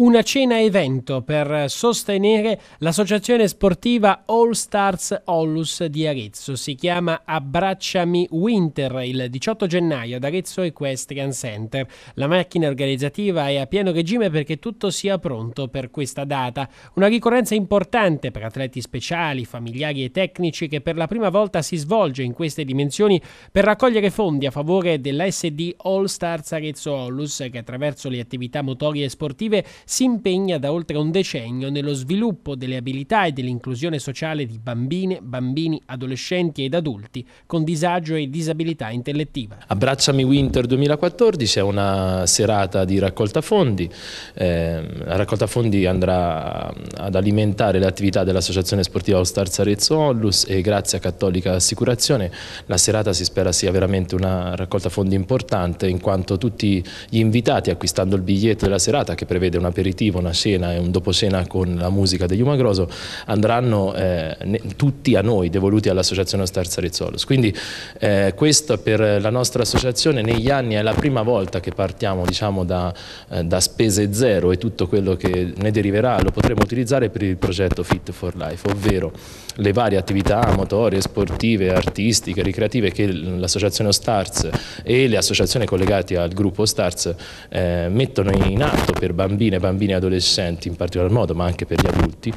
una cena evento per sostenere l'associazione sportiva All Stars Ollus di Arezzo. Si chiama Abbracciami Winter il 18 gennaio ad Arezzo Equestrian Center. La macchina organizzativa è a pieno regime perché tutto sia pronto per questa data. Una ricorrenza importante per atleti speciali, familiari e tecnici che per la prima volta si svolge in queste dimensioni per raccogliere fondi a favore dell'ASD All Stars Arezzo Ollus che attraverso le attività motorie e sportive si impegna da oltre un decennio nello sviluppo delle abilità e dell'inclusione sociale di bambine, bambini, adolescenti ed adulti con disagio e disabilità intellettiva. Abbracciami Winter 2014 è una serata di raccolta fondi, eh, la raccolta fondi andrà ad alimentare le attività dell'associazione sportiva All Arezzo Ollus e grazie a Cattolica Assicurazione la serata si spera sia veramente una raccolta fondi importante in quanto tutti gli invitati acquistando il biglietto della serata che prevede una aperitivo, una cena e un doposcena con la musica degli Umagroso, andranno eh, ne, tutti a noi, devoluti all'associazione Starza Rizzolus. Quindi eh, questo per la nostra associazione negli anni è la prima volta che partiamo diciamo, da, eh, da, spese zero e tutto quello che ne deriverà lo potremo utilizzare per il progetto Fit for Life, ovvero le varie attività motorie, sportive, artistiche, ricreative che l'associazione Starz e le associazioni collegate al gruppo Starz eh, mettono in atto per bambine bambini e adolescenti in particolar modo, ma anche per gli adulti,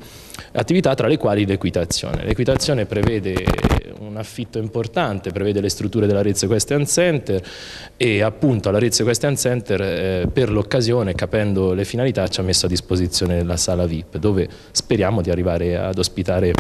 attività tra le quali l'equitazione. L'equitazione prevede un affitto importante, prevede le strutture della dell'Arezzo Question Center e appunto all'Arezzo Question Center eh, per l'occasione, capendo le finalità, ci ha messo a disposizione la sala VIP, dove speriamo di arrivare ad ospitare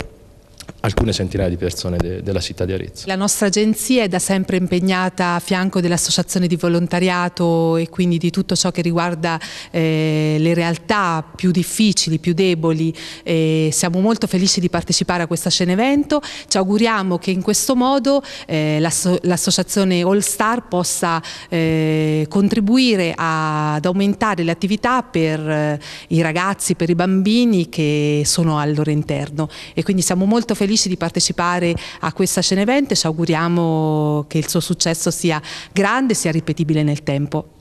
alcune centinaia di persone de della città di Arezzo. La nostra agenzia è da sempre impegnata a fianco dell'associazione di volontariato e quindi di tutto ciò che riguarda eh, le realtà più difficili, più deboli. Eh, siamo molto felici di partecipare a questa scena evento. Ci auguriamo che in questo modo eh, l'associazione All Star possa eh, contribuire a, ad aumentare le attività per eh, i ragazzi, per i bambini che sono al loro interno e quindi siamo molto felici felici di partecipare a questa e ci auguriamo che il suo successo sia grande e sia ripetibile nel tempo.